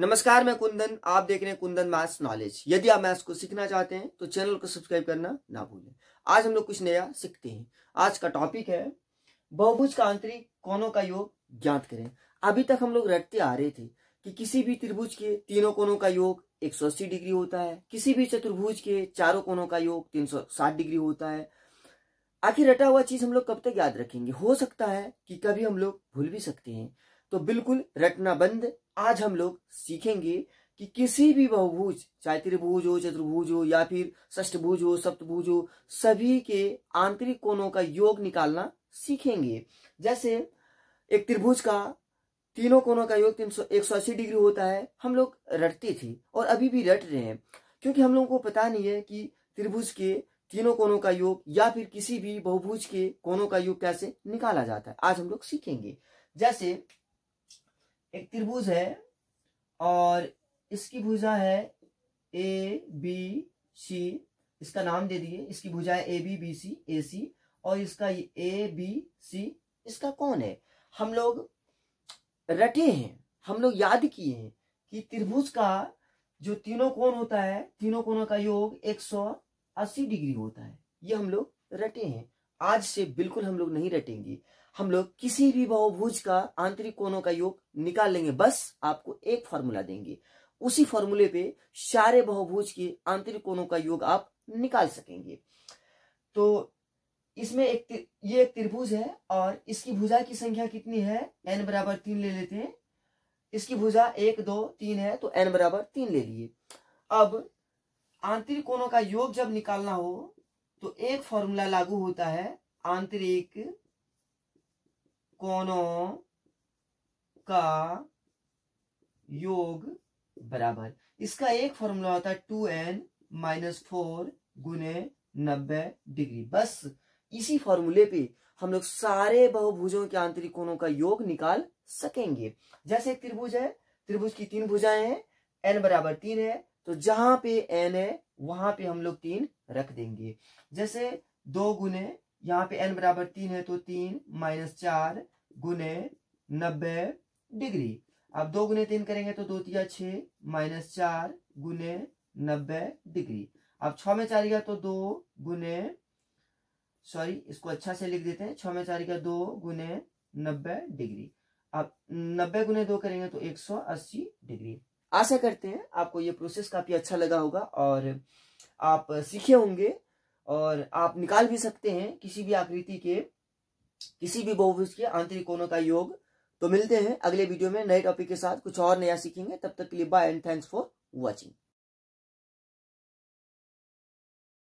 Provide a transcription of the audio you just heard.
नमस्कार मैं कुंदन आप देख रहे हैं कुंदन मैथ्स नॉलेज यदि आप मैथ्स को सीखना चाहते हैं तो चैनल को सब्सक्राइब करना ना भूलें आज हम लोग कुछ नया सीखते हैं आज का टॉपिक है बहुभुज का आंतरिक कोनों का योग ज्ञात करें अभी तक हम लोग रटते आ रहे थे कि किसी भी त्रिभुज के तीनों कोनों का योग एक डिग्री होता है किसी भी चतुर्भुज के चारों कोनों का योग तीन डिग्री होता है आखिर रटा हुआ चीज हम लोग कब तक याद रखेंगे हो सकता है कि कभी हम लोग भूल भी सकते हैं तो बिल्कुल रटना बंद आज हम लोग सीखेंगे कि किसी भी बहुभुज चाहे त्रिभुज हो चतुर्भुज हो या फिर ष्टभुज हो सप्तभुज हो सभी के आंतरिक कोणों का योग निकालना सीखेंगे जैसे एक त्रिभुज का तीनों कोणों का योग तीन सौ एक सौ अस्सी डिग्री होता है हम लोग रटते थे और अभी भी रट रहे हैं क्योंकि हम लोगों को पता नहीं है कि त्रिभुज के तीनों कोणों का योग या फिर किसी भी बहुभुज के कोणों का योग कैसे निकाला जाता है आज हम लोग सीखेंगे जैसे एक त्रिभुज है और इसकी भुजा है ए बी सी इसका नाम दे दिए इसकी भुजा है ए बी बी सी ए सी और इसका ए बी सी इसका कौन है हम लोग रटे हैं हम लोग याद किए हैं कि त्रिभुज का जो तीनों कोण होता है तीनों कोणों का योग 180 डिग्री होता है ये हम लोग रटे हैं आज से बिल्कुल हम लोग नहीं रटेंगे हम लोग किसी भी बहुभुज का आंतरिक कोणों का योग निकाल लेंगे बस आपको एक फॉर्मूला देंगे उसी फॉर्मूले पे सारे बहुभुज के आंतरिक कोणों का योग आप निकाल सकेंगे तो इसमें एक ये एक त्रिभुज है और इसकी भुजा की संख्या कितनी है एन बराबर तीन ले लेते हैं इसकी भुजा एक दो तीन है तो एन बराबर तीन ले लिए अब आंतरिक कोणों का योग जब निकालना हो तो एक फॉर्मूला लागू होता है आंतरिक कोणों का योग बराबर इसका एक फॉर्मूला होता है टू एन माइनस फोर गुने नब्बे डिग्री बस इसी फॉर्मूले पे हम लोग सारे बहुभुजों के आंतरिक कोणों का योग निकाल सकेंगे जैसे एक त्रिभुज है त्रिभुज की तीन भुजाएं हैं एन बराबर तीन है तो जहां पे एन है वहां पे हम लोग तीन रख देंगे जैसे दो गुने यहाँ पे एन बराबर तीन है तो तीन माइनस चार गुने नब्बे डिग्री अब दो गुने तीन करेंगे तो दो तिया छ माइनस चार गुने नब्बे डिग्री अब छ में चार गया तो दो गुने सॉरी इसको अच्छा से लिख देते हैं छ में चार गया दो गुने नब्बे डिग्री अब नब्बे गुने दो करेंगे तो एक सौ अस्सी डिग्री आशा करते हैं आपको ये प्रोसेस काफ़ी अच्छा लगा होगा और आप सीखे होंगे और आप निकाल भी सकते हैं किसी भी आकृति के किसी भी बहुभुज के आंतरिक कोणों का योग तो मिलते हैं अगले वीडियो में नए टॉपिक के साथ कुछ और नया सीखेंगे तब तक के लिए bye and thanks for watching